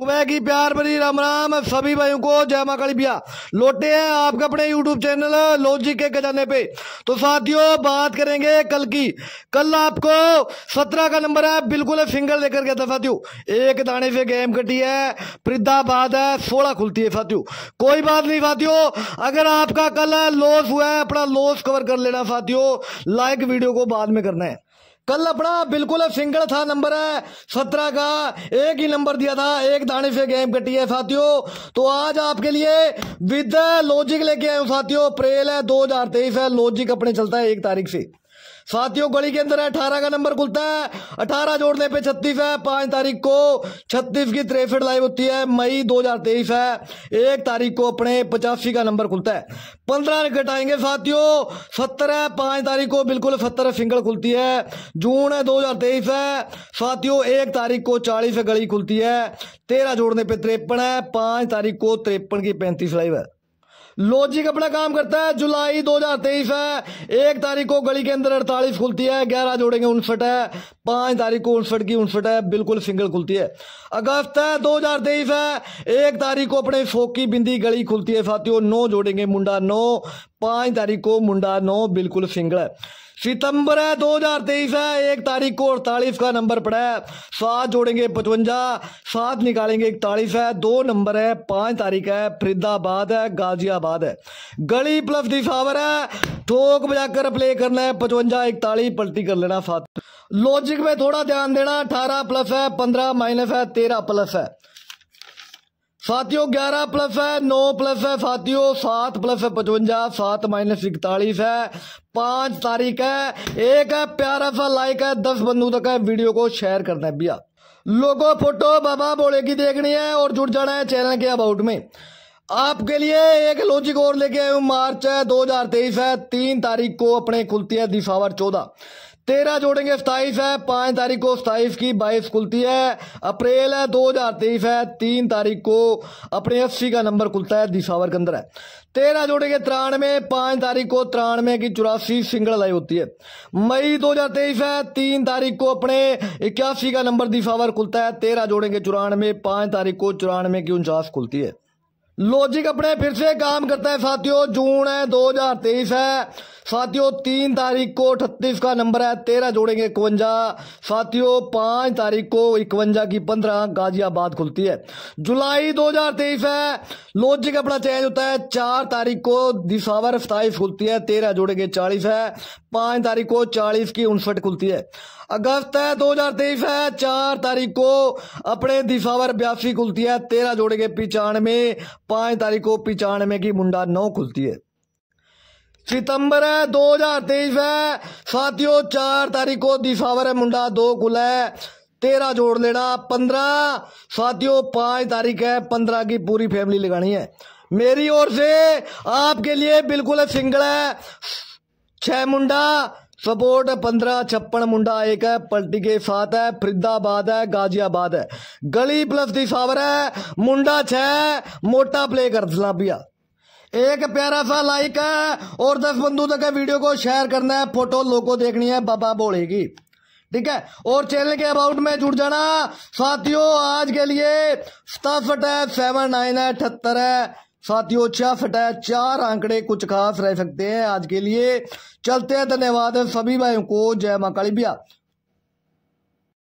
सुबह की प्यार भरी राम राम सभी भाइयों को जय माँ काली भैया लौटे हैं आपका अपने यूट्यूब चैनल लॉजिक के खजाने पे तो साथियों बात करेंगे कल की कल आपको सत्रह का नंबर है बिल्कुल सिंगल लेकर गया था साथियों एक दाने से गेम कटी है फरीदाबाद है सोलह खुलती है साथियों कोई बात नहीं साथियों अगर आपका कल लॉस हुआ है अपना लॉस कवर कर लेना साथियों लाइक वीडियो को बाद में करना है कल अपना बिल्कुल सिंगल था नंबर है सत्रह का एक ही नंबर दिया था एक दाने से गेम कटी है साथियों तो आज आपके लिए विद लॉजिक लेके आए साथियों अप्रैल है दो हजार तेईस है लॉजिक अपने चलता है एक तारीख से साथियों गली के अंदर है अठारह का नंबर खुलता है अठारह जोड़ने पे छत्तीस है पांच तारीख को छत्तीस की तिरसठ लाइव होती है मई दो हजार तेईस है एक तारीख को अपने पचासी का नंबर खुलता है पंद्रह विकेट आएंगे साथियों सत्तर है पांच तारीख को बिल्कुल सत्तर सिंगल खुलती है जून है दो हजार तेईस है साथियों एक तारीख को चालीस गली खुलती है तेरह जोड़ने पे त्रेपन है पांच तारीख को त्रेपन की पैंतीस लाइव है लॉजिक अपना काम करता है जुलाई 2023 है एक तारीख को गली के अंदर अड़तालीस खुलती है ग्यारह जोड़ेंगे उनसठ है पांच तारीख को उनसठ की उनसठ है बिल्कुल सिंगल खुलती है अगस्त है 2023 है एक तारीख को अपने की बिंदी गली खुलती है साथियों नौ जोड़ेंगे मुंडा नौ पाँच तारीख को मुंडा नौ बिल्कुल सिंगल है सितंबर है दो हजार तेईस है एक तारीख को अड़तालीस का नंबर पड़ा है सात जोड़ेंगे पचवंजा सात निकालेंगे इकतालीस है दो नंबर है पांच तारीख है फरीदाबाद है गाजियाबाद है गली प्लस दिशावर है ठोक बजाकर प्ले करना है पचवंजा इकतालीस पलटी कर लेना सात लॉजिक में थोड़ा ध्यान देना अठारह प्लस है पंद्रह माइनस है तेरह प्लस है फातियो ग्यारह प्लस है नौ प्लस है फातियो सात प्लस है पचवंजा सात माइनस इकतालीस है पांच तारीख है एक है प्यारा सा लाइक है दस बंधु तक है वीडियो को शेयर करना है भैया लोगो फोटो बाबा बोले की देखनी है और जुड़ जाना है चैनल के अबाउट में आपके लिए एक लॉजिक और लेके आयु मार्च है दो है तीन तारीख को अपने खुलती है दिशावर चौदह तेरह जोड़ेंगे सताइस है पांच तारीख को सताइस की बाईस खुलती है अप्रैल है दो हजार तेईस है तीन तारीख को अपने अस्सी का नंबर खुलता है दिशावर के अंदर है तेरह जोड़ेंगे तिरानवे पांच तारीख को तिरानवे की चौरासी सिंगल लाई होती है मई दो हजार तेईस है तीन तारीख को अपने इक्यासी का नंबर दिशावर खुलता है तेरह जोड़ेंगे चौरानवे पांच तारीख को चौरानवे की उनचास खुलती है लॉजिक अपने फिर से काम करता है साथियों जून है दो हजार तेईस है साथियों तीन तारीख को अठतीस का नंबर है तेरह जोड़ेंगे इकवंजा साथियों पांच तारीख को इकवंजा की पंद्रह गाजियाबाद खुलती है जुलाई 2023 है लॉजिक अपना चेंज होता है चार तारीख को दिसावर सताईस खुलती है तेरह जोड़ेंगे चालीस है पाँच तारीख को चालीस की उनसठ खुलती है अगस्त है दो हजार तेईस है चार तारीख को अपने दिसावर बयासी खुलती है तेरह जोड़ेंगे पिचानवे पाँच तारीख को पिचानवे की मुंडा नौ खुलती है सितंबर है दो हजार तेईस है साथियों चार तारीख को दिशावर है मुंडा दो कुल है तेरह जोड़ लेना पंद्रह साथियों पांच तारीख है पंद्रह की पूरी फैमिली लगानी है मेरी ओर से आपके लिए बिल्कुल है सिंगल है छह मुंडा सपोर्ट पंद्रह छप्पन मुंडा एक है पलटी के साथ है फरीदाबाद है गाजियाबाद है गली प्लस दिशावर है मुंडा छह मोटा प्ले कर भैया एक प्यारा सा लाइक है और दस बंधु तक वीडियो को शेयर करना है फोटो लोगो देखनी है बाबा बोलेगी ठीक है और चैनल के अबाउट में जुड़ जाना साथियों आज के लिए सतासठ है सेवन नाइन है अठहत्तर है साथियों छियासठ है चार आंकड़े कुछ खास रह सकते हैं आज के लिए चलते हैं धन्यवाद सभी भाइयों को जय माँ काली भैया